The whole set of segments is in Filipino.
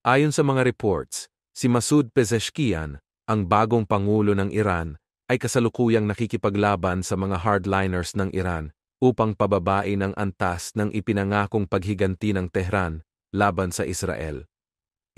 Ayon sa mga reports, si Masoud Pezeshkian, ang bagong pangulo ng Iran, ay kasalukuyang nakikipaglaban sa mga hardliners ng Iran upang pababain ang antas ng ipinangakong paghiganti ng Tehran laban sa Israel.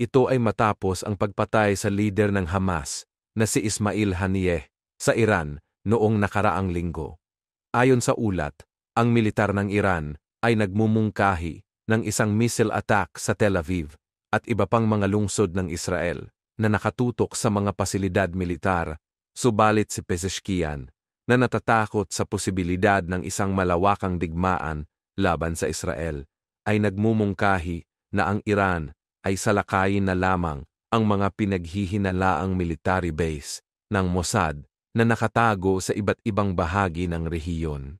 Ito ay matapos ang pagpatay sa leader ng Hamas na si Ismail Haniyeh sa Iran noong nakaraang linggo. Ayon sa ulat, ang militar ng Iran ay nagmumungkahi ng isang missile attack sa Tel Aviv at iba pang mga lungsod ng Israel na nakatutok sa mga pasilidad militar, subalit si Pezeshkian, na natatakot sa posibilidad ng isang malawakang digmaan laban sa Israel, ay nagmumungkahi na ang Iran ay salakayin na lamang ang mga pinaghihinalaang military base ng Mossad na nakatago sa iba't ibang bahagi ng rehiyon.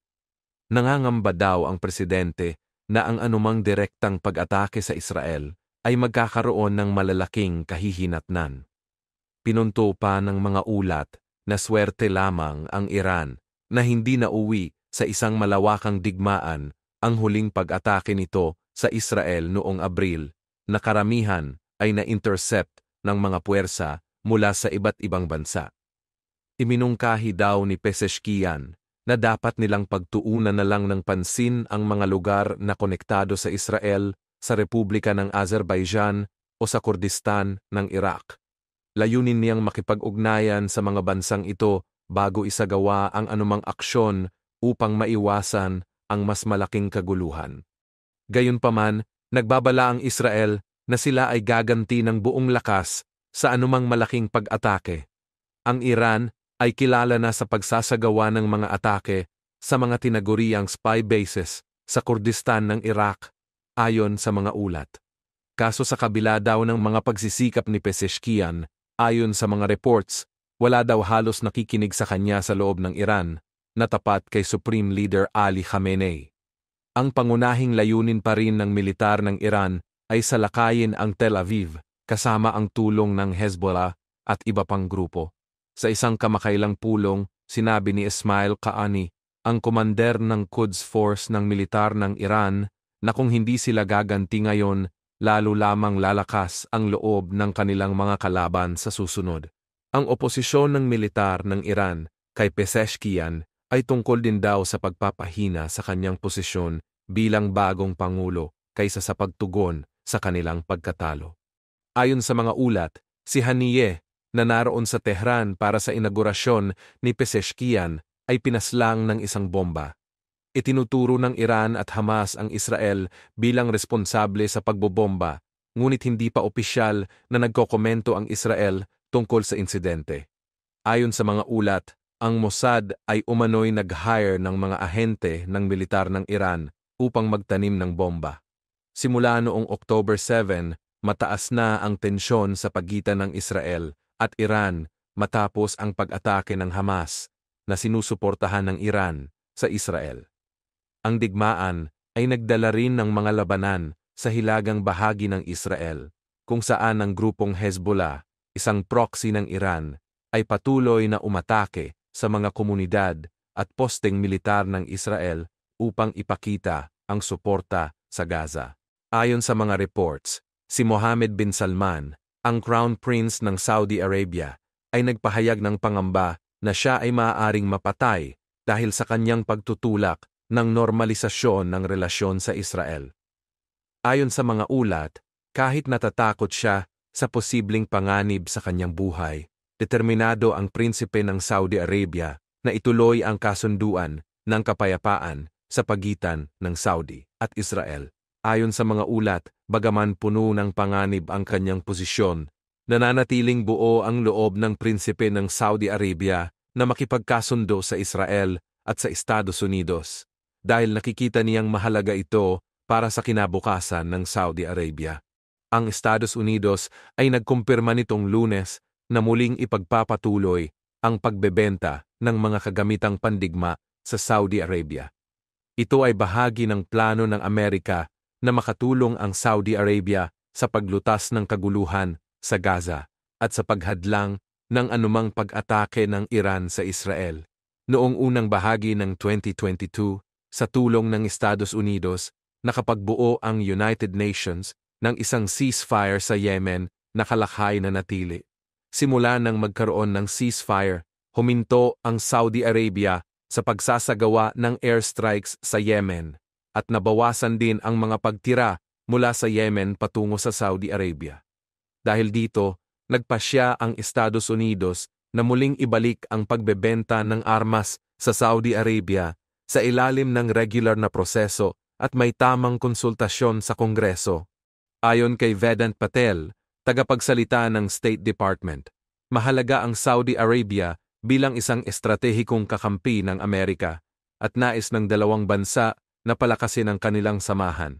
Nangangamba daw ang presidente na ang anumang direktang pag-atake sa Israel ay magkakaroon ng malalaking kahihinatnan. Pinunto pa ng mga ulat na swerte lamang ang Iran na hindi nauwi sa isang malawakang digmaan ang huling pag-atake nito sa Israel noong Abril na karamihan ay na-intercept ng mga puwersa mula sa iba't ibang bansa. Iminungkahi daw ni Peseshkian na dapat nilang pagtuunan na lang ng pansin ang mga lugar na konektado sa Israel sa Republika ng Azerbaijan o sa Kurdistan ng Iraq. Layunin niyang makipag-ugnayan sa mga bansang ito bago isagawa ang anumang aksyon upang maiwasan ang mas malaking kaguluhan. Gayunpaman, nagbabala ang Israel na sila ay gaganti ng buong lakas sa anumang malaking pag-atake. Ang Iran ay kilala na sa pagsasagawa ng mga atake sa mga tinaguriang spy bases sa Kurdistan ng Iraq ayon sa mga ulat. Kaso sa kabila daw ng mga pagsisikap ni Peseshkian, ayon sa mga reports, wala daw halos nakikinig sa kanya sa loob ng Iran, na tapat kay Supreme Leader Ali Khamenei. Ang pangunahing layunin pa rin ng militar ng Iran ay salakayin ang Tel Aviv, kasama ang tulong ng Hezbollah at iba pang grupo. Sa isang kamakailang pulong, sinabi ni Ismail Kaani, ang komander ng Quds Force ng militar ng Iran, na kung hindi sila gaganti ngayon, lalo lamang lalakas ang loob ng kanilang mga kalaban sa susunod. Ang oposisyon ng militar ng Iran kay Peseshkian ay tungkol din daw sa pagpapahina sa kanyang posisyon bilang bagong pangulo kaysa sa pagtugon sa kanilang pagkatalo. Ayon sa mga ulat, si Haniye na naroon sa Tehran para sa inaugurasyon ni Peseshkian ay pinaslang ng isang bomba Itinuturo ng Iran at Hamas ang Israel bilang responsable sa pagbobomba, ngunit hindi pa opisyal na nagkokomento ang Israel tungkol sa insidente. Ayon sa mga ulat, ang Mossad ay umano'y nag-hire ng mga ahente ng militar ng Iran upang magtanim ng bomba. Simula noong October 7, mataas na ang tensyon sa pagitan ng Israel at Iran matapos ang pag-atake ng Hamas na sinusuportahan ng Iran sa Israel. Ang digmaan ay nagdala rin ng mga labanan sa hilagang bahagi ng Israel, kung saan ang grupong Hezbollah, isang proxy ng Iran, ay patuloy na umatake sa mga komunidad at posteng militar ng Israel upang ipakita ang suporta sa Gaza. Ayon sa mga reports, si Mohammed bin Salman, ang Crown Prince ng Saudi Arabia, ay nagpahayag ng pangamba na siya ay maaaring mapatay dahil sa kanyang pagtutulak ng normalisasyon ng relasyon sa Israel. Ayon sa mga ulat, kahit natatakot siya sa posibleng panganib sa kanyang buhay, determinado ang prinsipe ng Saudi Arabia na ituloy ang kasunduan ng kapayapaan sa pagitan ng Saudi at Israel. Ayon sa mga ulat, bagaman puno ng panganib ang kanyang posisyon, nananatiling buo ang loob ng prinsipe ng Saudi Arabia na makipagkasundo sa Israel at sa Estados Unidos dahil nakikita niyang mahalaga ito para sa kinabukasan ng Saudi Arabia. Ang Estados Unidos ay nagkumpirma nitong lunes na muling ipagpapatuloy ang pagbebenta ng mga kagamitang pandigma sa Saudi Arabia. Ito ay bahagi ng plano ng Amerika na makatulong ang Saudi Arabia sa paglutas ng kaguluhan sa Gaza at sa paghadlang ng anumang pag-atake ng Iran sa Israel. Noong unang bahagi ng 2022, sa tulong ng Estados Unidos, nakapagbuo ang United Nations ng isang ceasefire sa Yemen na kalakhay na natili. Simula nang magkaroon ng ceasefire, huminto ang Saudi Arabia sa pagsasagawa ng airstrikes sa Yemen at nabawasan din ang mga pagtira mula sa Yemen patungo sa Saudi Arabia. Dahil dito, nagpasya ang Estados Unidos na muling ibalik ang pagbebenta ng armas sa Saudi Arabia sa ilalim ng regular na proseso at may tamang konsultasyon sa Kongreso. Ayon kay Vedant Patel, tagapagsalita ng State Department, mahalaga ang Saudi Arabia bilang isang estratehikong kakampi ng Amerika at nais ng dalawang bansa na palakasin ang kanilang samahan.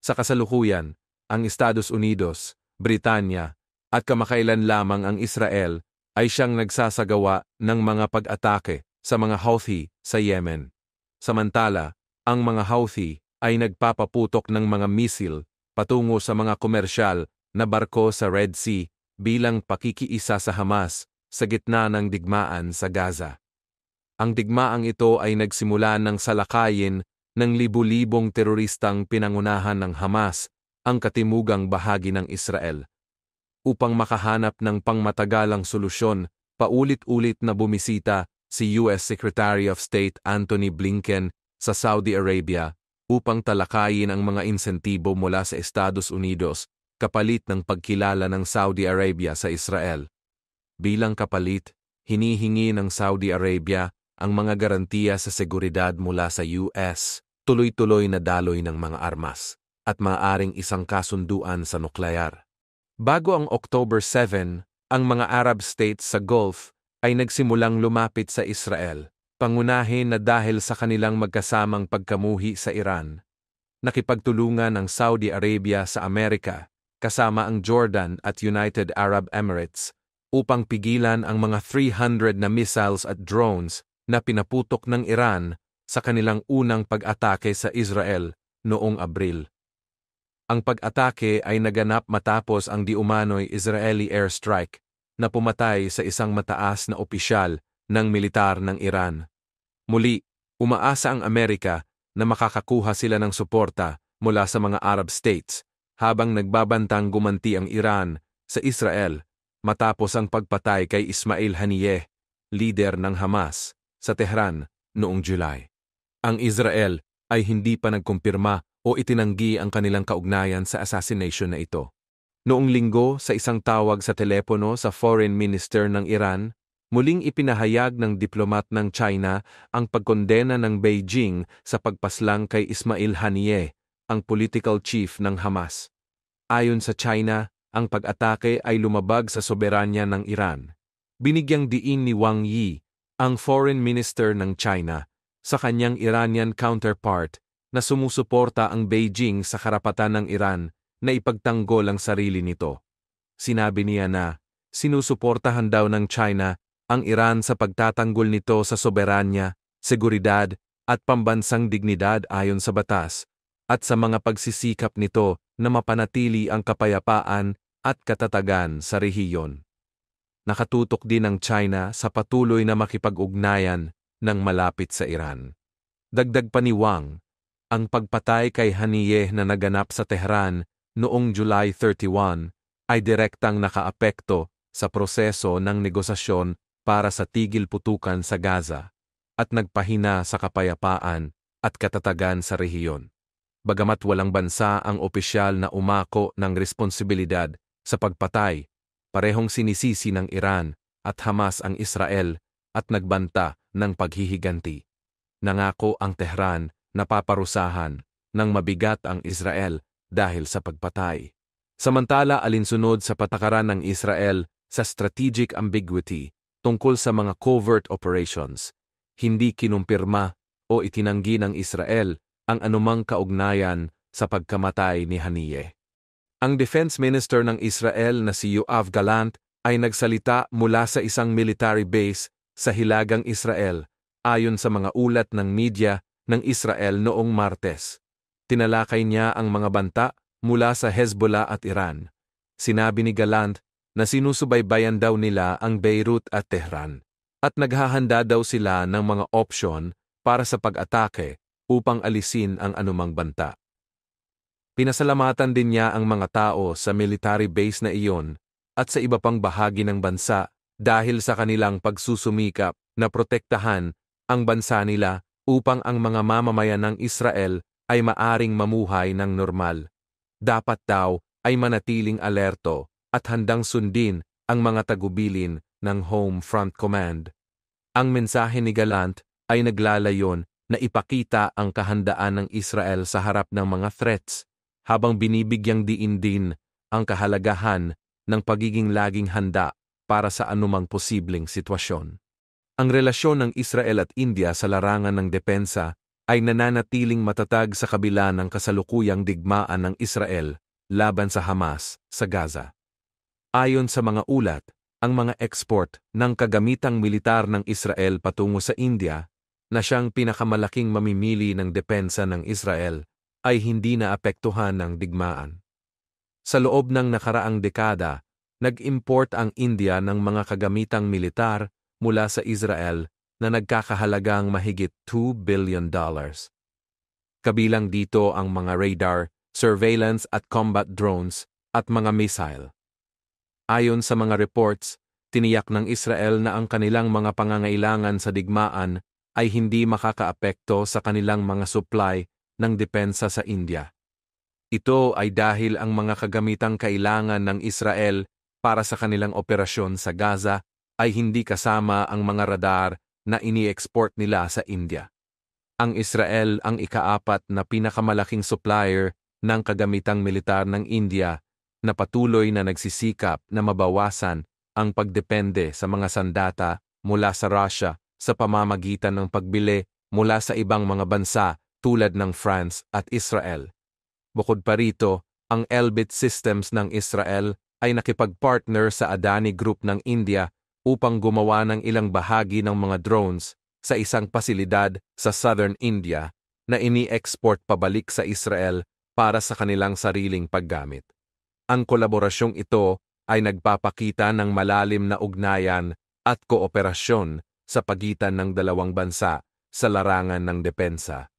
Sa kasalukuyan, ang Estados Unidos, Britanya, at kamakailan lamang ang Israel ay siyang nagsasagawa ng mga pag-atake sa mga Houthi sa Yemen. Samantala, ang mga Houthi ay nagpapaputok ng mga misil patungo sa mga komersyal na barko sa Red Sea bilang pakikiisa sa Hamas sa gitna ng digmaan sa Gaza. Ang digmaang ito ay nagsimula ng salakayin ng libu-libong teroristang pinangunahan ng Hamas ang katimugang bahagi ng Israel. Upang makahanap ng pangmatagalang solusyon, paulit-ulit na bumisita si US Secretary of State Anthony Blinken sa Saudi Arabia upang talakayin ang mga insentibo mula sa Estados Unidos kapalit ng pagkilala ng Saudi Arabia sa Israel. Bilang kapalit, hinihingi ng Saudi Arabia ang mga garantiya sa seguridad mula sa US, tuloy-tuloy na daloy ng mga armas, at maaaring isang kasunduan sa nuklear. Bago ang October 7, ang mga Arab states sa Gulf ay nagsimulang lumapit sa Israel, pangunahin na dahil sa kanilang magkasamang pagkamuhi sa Iran. Nakipagtulungan ang Saudi Arabia sa Amerika, kasama ang Jordan at United Arab Emirates, upang pigilan ang mga 300 na missiles at drones na pinaputok ng Iran sa kanilang unang pag-atake sa Israel noong Abril. Ang pag-atake ay naganap matapos ang diumano'y Israeli airstrike na pumatay sa isang mataas na opisyal ng militar ng Iran. Muli, umaasa ang Amerika na makakakuha sila ng suporta mula sa mga Arab states habang nagbabantang gumanti ang Iran sa Israel matapos ang pagpatay kay Ismail Haniyeh, leader ng Hamas, sa Tehran noong July. Ang Israel ay hindi pa nagkumpirma o itinanggi ang kanilang kaugnayan sa assassination na ito. Noong linggo, sa isang tawag sa telepono sa Foreign Minister ng Iran, muling ipinahayag ng diplomat ng China ang pagkondena ng Beijing sa pagpaslang kay Ismail Haniyeh, ang political chief ng Hamas. Ayon sa China, ang pag-atake ay lumabag sa soberanya ng Iran. Binigyang diin ni Wang Yi, ang foreign minister ng China, sa kanyang Iranian counterpart na sumusuporta ang Beijing sa karapatan ng Iran na ipagtanggol ang sarili nito. Sinabi niya na, sinusuportahan daw ng China ang Iran sa pagtatanggol nito sa soberanya, seguridad, at pambansang dignidad ayon sa batas, at sa mga pagsisikap nito na mapanatili ang kapayapaan at katatagan sa rehiyon. Nakatutok din ang China sa patuloy na makipag-ugnayan ng malapit sa Iran. Dagdag pa ni Wang, ang pagpatay kay Haniyeh na naganap sa Tehran noong July 31 ay direktang nakaapekto sa proseso ng negosasyon para sa tigil putukan sa Gaza at nagpahina sa kapayapaan at katatagan sa rehiyon. Bagamat walang bansa ang opisyal na umako ng responsibilidad sa pagpatay, parehong sinisisi ng Iran at Hamas ang Israel at nagbanta ng paghihiganti. Nangako ang Tehran na paparusahan nang mabigat ang Israel dahil sa pagpatay. Samantala alinsunod sa patakaran ng Israel sa strategic ambiguity tungkol sa mga covert operations, hindi kinumpirma o itinanggi ng Israel ang anumang kaugnayan sa pagkamatay ni Haniyeh. Ang Defense Minister ng Israel na si Yoav Galant ay nagsalita mula sa isang military base sa Hilagang Israel ayon sa mga ulat ng media ng Israel noong Martes. Tinalakay niya ang mga banta mula sa Hezbollah at Iran. Sinabi ni Galant na sinusubaybayan daw nila ang Beirut at Tehran at naghahanda daw sila ng mga opsyon para sa pag-atake upang alisin ang anumang banta. Pinasalamatan din niya ang mga tao sa military base na iyon at sa iba pang bahagi ng bansa dahil sa kanilang pagsusumikap na protektahan ang bansa nila upang ang mga mamamayan ng Israel ay maaring mamuhay ng normal. Dapat daw ay manatiling alerto at handang sundin ang mga tagubilin ng Home Front Command. Ang mensahe ni Galant ay naglalayon na ipakita ang kahandaan ng Israel sa harap ng mga threats habang binibigyang diin din ang kahalagahan ng pagiging laging handa para sa anumang posibleng sitwasyon. Ang relasyon ng Israel at India sa larangan ng depensa ay nananatiling matatag sa kabila ng kasalukuyang digmaan ng Israel laban sa Hamas sa Gaza. Ayon sa mga ulat, ang mga export ng kagamitang militar ng Israel patungo sa India na siyang pinakamalaking mamimili ng depensa ng Israel ay hindi naapektuhan ng digmaan. Sa loob ng nakaraang dekada, nag-import ang India ng mga kagamitang militar mula sa Israel na nagkakahalagang mahigit $2 billion. dollars. Kabilang dito ang mga radar, surveillance at combat drones at mga missile. Ayon sa mga reports, tiniyak ng Israel na ang kanilang mga pangangailangan sa digmaan ay hindi makakaapekto sa kanilang mga supply ng depensa sa India. Ito ay dahil ang mga kagamitang kailangan ng Israel para sa kanilang operasyon sa Gaza ay hindi kasama ang mga radar na ini-export nila sa India. Ang Israel ang ikaapat na pinakamalaking supplier ng kagamitang militar ng India na patuloy na nagsisikap na mabawasan ang pagdepende sa mga sandata mula sa Russia sa pamamagitan ng pagbili mula sa ibang mga bansa tulad ng France at Israel. Bukod pa rito, ang Elbit Systems ng Israel ay nakipagpartner sa Adani Group ng India upang gumawa ng ilang bahagi ng mga drones sa isang pasilidad sa southern India na ini-export pabalik sa Israel para sa kanilang sariling paggamit. Ang kolaborasyong ito ay nagpapakita ng malalim na ugnayan at kooperasyon sa pagitan ng dalawang bansa sa larangan ng depensa.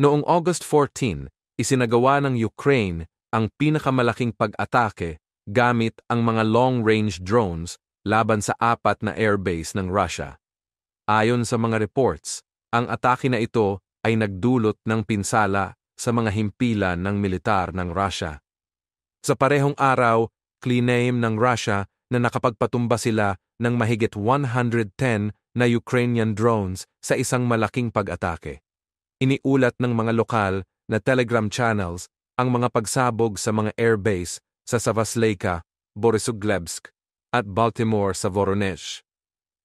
Noong August 14, isinagawa ng Ukraine ang pinakamalaking pag-atake gamit ang mga long-range drones laban sa apat na airbase ng Russia. Ayon sa mga reports, ang atake na ito ay nagdulot ng pinsala sa mga himpilan ng militar ng Russia. Sa parehong araw, klinaim ng Russia na nakapagpatumba sila ng mahigit 110 na Ukrainian drones sa isang malaking pag-atake. Iniulat ng mga lokal na Telegram channels ang mga pagsabog sa mga airbase sa Savasleika, Borisoglebsk at Baltimore sa Voronezh.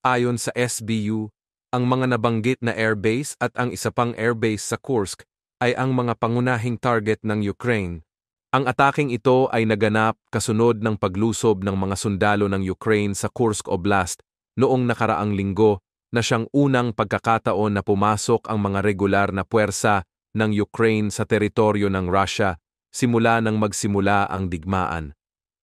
Ayon sa SBU, ang mga nabanggit na airbase at ang isa pang airbase sa Kursk ay ang mga pangunahing target ng Ukraine. Ang ataking ito ay naganap kasunod ng paglusob ng mga sundalo ng Ukraine sa Kursk Oblast noong nakaraang linggo na siyang unang pagkakataon na pumasok ang mga regular na puwersa ng Ukraine sa teritoryo ng Russia simula nang magsimula ang digmaan.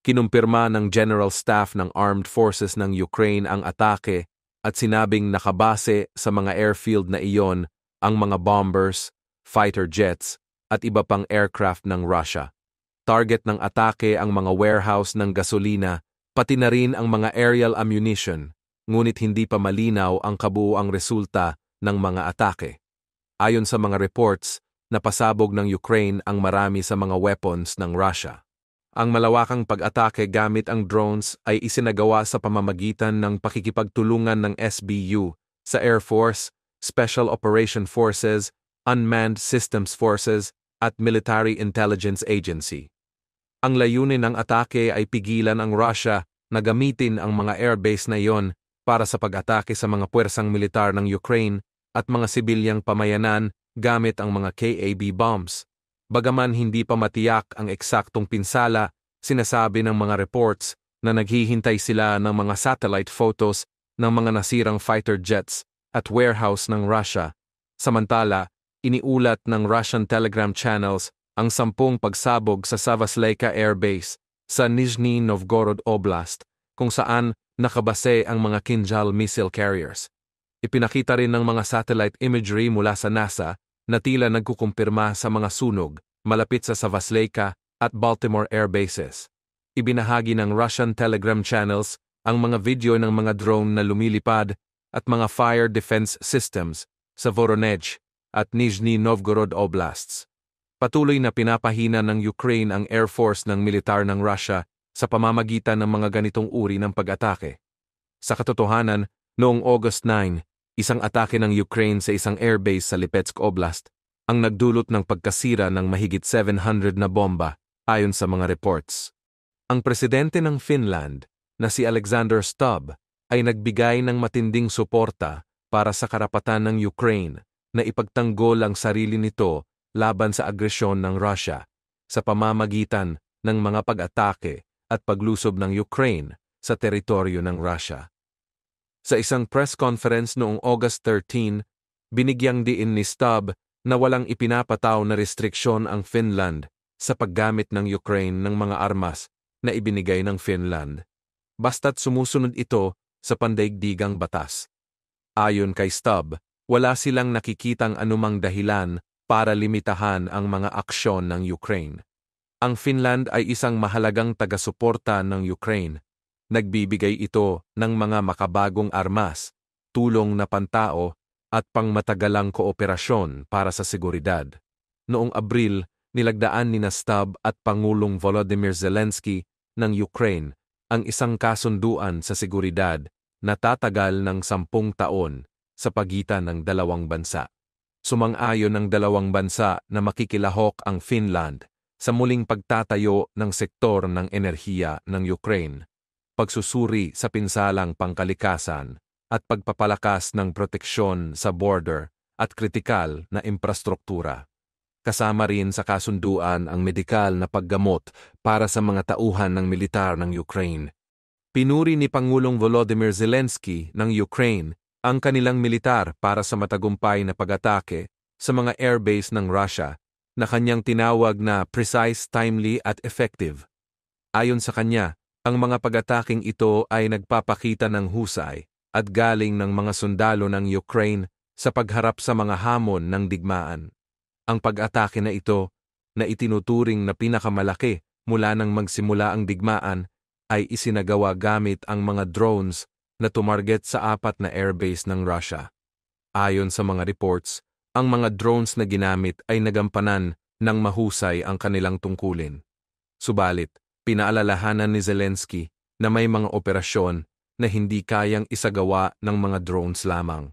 Kinumpirma ng General Staff ng Armed Forces ng Ukraine ang atake at sinabing nakabase sa mga airfield na iyon ang mga bombers, fighter jets, at iba pang aircraft ng Russia. Target ng atake ang mga warehouse ng gasolina, pati na rin ang mga aerial ammunition, ngunit hindi pa malinaw ang kabuoang resulta ng mga atake. Ayon sa mga reports, napasabog ng Ukraine ang marami sa mga weapons ng Russia. Ang malawakang pag-atake gamit ang drones ay isinagawa sa pamamagitan ng pakikipagtulungan ng SBU sa Air Force, Special Operation Forces, Unmanned Systems Forces, at Military Intelligence Agency. Ang layunin ng atake ay pigilan ang Russia na gamitin ang mga airbase na iyon para sa pag-atake sa mga puwersang militar ng Ukraine at mga sibilyang pamayanan gamit ang mga KAB bombs. Bagaman hindi pa matiyak ang eksaktong pinsala, sinasabi ng mga reports na naghihintay sila ng mga satellite photos ng mga nasirang fighter jets at warehouse ng Russia. Samantala, iniulat ng Russian Telegram channels ang sampung pagsabog sa Savasleika Air Base sa Nizhny Novgorod Oblast kung saan nakabase ang mga Kinjal missile carriers. Ipinakita rin ng mga satellite imagery mula sa NASA na tila nagkukumpirma sa mga sunog malapit sa Savasleika at Baltimore air bases. Ibinahagi ng Russian Telegram channels ang mga video ng mga drone na lumilipad at mga fire defense systems sa Voronezh at Nizhny Novgorod oblasts. Patuloy na pinapahina ng Ukraine ang air force ng militar ng Russia sa pamamagitan ng mga ganitong uri ng pag-atake. Sa katotohanan, noong August 9, isang atake ng Ukraine sa isang airbase sa Lipetsk Oblast, ang nagdulot ng pagkasira ng mahigit 700 na bomba, ayon sa mga reports. Ang presidente ng Finland, na si Alexander Stubb, ay nagbigay ng matinding suporta para sa karapatan ng Ukraine na ipagtanggol ang sarili nito laban sa agresyon ng Russia sa pamamagitan ng mga pag-atake at paglusob ng Ukraine sa teritoryo ng Russia. Sa isang press conference noong August 13, binigyang diin ni Stubb na walang ipinapataw na restriksyon ang Finland sa paggamit ng Ukraine ng mga armas na ibinigay ng Finland, basta't sumusunod ito sa pandaigdigang batas. Ayon kay Stubb, wala silang nakikitang anumang dahilan para limitahan ang mga aksyon ng Ukraine. Ang Finland ay isang mahalagang tagasuporta ng Ukraine nagbibigay ito ng mga makabagong armas, tulong na pantao, at pangmatagalang kooperasyon para sa seguridad. Noong Abril, nilagdaan ni Nastab at Pangulong Volodymyr Zelensky ng Ukraine ang isang kasunduan sa seguridad na tatagal ng sampung taon sa pagitan ng dalawang bansa. Sumang-ayon ng dalawang bansa na makikilahok ang Finland sa muling pagtatayo ng sektor ng enerhiya ng Ukraine pagsusuri sa pinsalang pangkalikasan, at pagpapalakas ng proteksyon sa border at kritikal na imprastruktura. Kasama rin sa kasunduan ang medikal na paggamot para sa mga tauhan ng militar ng Ukraine. Pinuri ni Pangulong Volodymyr Zelensky ng Ukraine ang kanilang militar para sa matagumpay na pag-atake sa mga airbase ng Russia na kanyang tinawag na precise, timely at effective. Ayon sa kanya, ang mga pag-ataking ito ay nagpapakita ng husay at galing ng mga sundalo ng Ukraine sa pagharap sa mga hamon ng digmaan. Ang pag-atake na ito, na itinuturing na pinakamalaki mula nang magsimula ang digmaan, ay isinagawa gamit ang mga drones na tumarget sa apat na airbase ng Russia. Ayon sa mga reports, ang mga drones na ginamit ay nagampanan ng mahusay ang kanilang tungkulin. Subalit, Pinaalalahanan ni Zelensky na may mga operasyon na hindi kayang isagawa ng mga drones lamang.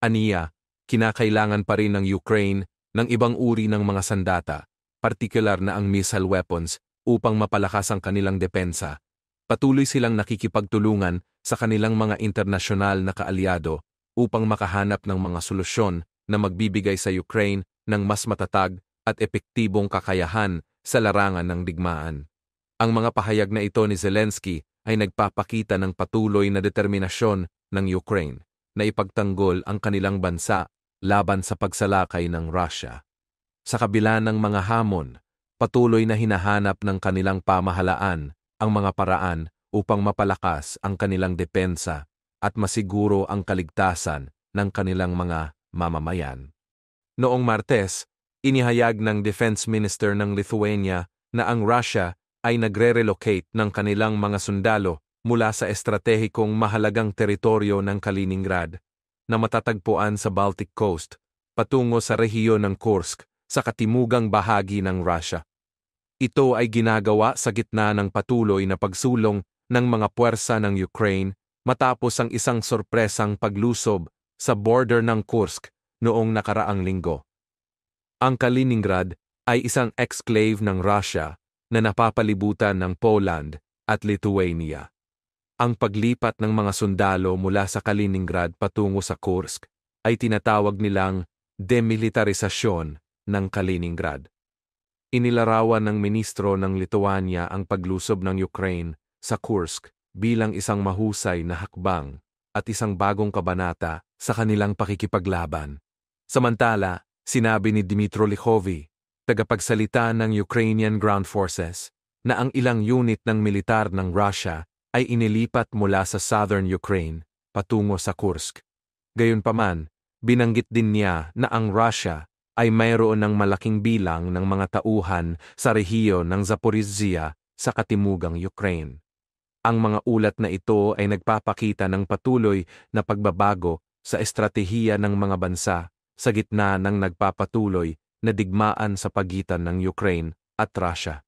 Aniya, kinakailangan pa rin ng Ukraine ng ibang uri ng mga sandata, partikular na ang missile weapons, upang mapalakas ang kanilang depensa. Patuloy silang nakikipagtulungan sa kanilang mga internasyonal na kaalyado upang makahanap ng mga solusyon na magbibigay sa Ukraine ng mas matatag at epektibong kakayahan sa larangan ng digmaan. Ang mga pahayag na ito ni Zelensky ay nagpapakita ng patuloy na determinasyon ng Ukraine na ipagtanggol ang kanilang bansa laban sa pagsalakay ng Russia. Sa kabila ng mga hamon, patuloy na hinahanap ng kanilang pamahalaan ang mga paraan upang mapalakas ang kanilang depensa at masiguro ang kaligtasan ng kanilang mga mamamayan. Noong Martes, inihayag ng Defense Minister ng Lithuania na ang Russia ay nagre-relocate ng kanilang mga sundalo mula sa estratehikong mahalagang teritoryo ng Kaliningrad na matatagpuan sa Baltic Coast patungo sa rehiyon ng Kursk sa katimugang bahagi ng Russia. Ito ay ginagawa sa gitna ng patuloy na pagsulong ng mga puwersa ng Ukraine matapos ang isang sorpresang paglusob sa border ng Kursk noong nakaraang linggo. Ang Kaliningrad ay isang exclave ng Russia na napapalibutan ng Poland at Lithuania. Ang paglipat ng mga sundalo mula sa Kaliningrad patungo sa Kursk ay tinatawag nilang demilitarisasyon ng Kaliningrad. Inilarawan ng ministro ng Lithuania ang paglusob ng Ukraine sa Kursk bilang isang mahusay na hakbang at isang bagong kabanata sa kanilang pakikipaglaban. Samantala, sinabi ni Dmitro Likhovi tagapagsalita ng Ukrainian Ground Forces, na ang ilang unit ng militar ng Russia ay inilipat mula sa southern Ukraine patungo sa Kursk. Gayunpaman, binanggit din niya na ang Russia ay mayroon ng malaking bilang ng mga tauhan sa rehiyon ng Zaporizhia sa katimugang Ukraine. Ang mga ulat na ito ay nagpapakita ng patuloy na pagbabago sa estratehiya ng mga bansa sa gitna ng nagpapatuloy na digmaan sa pagitan ng Ukraine at Russia.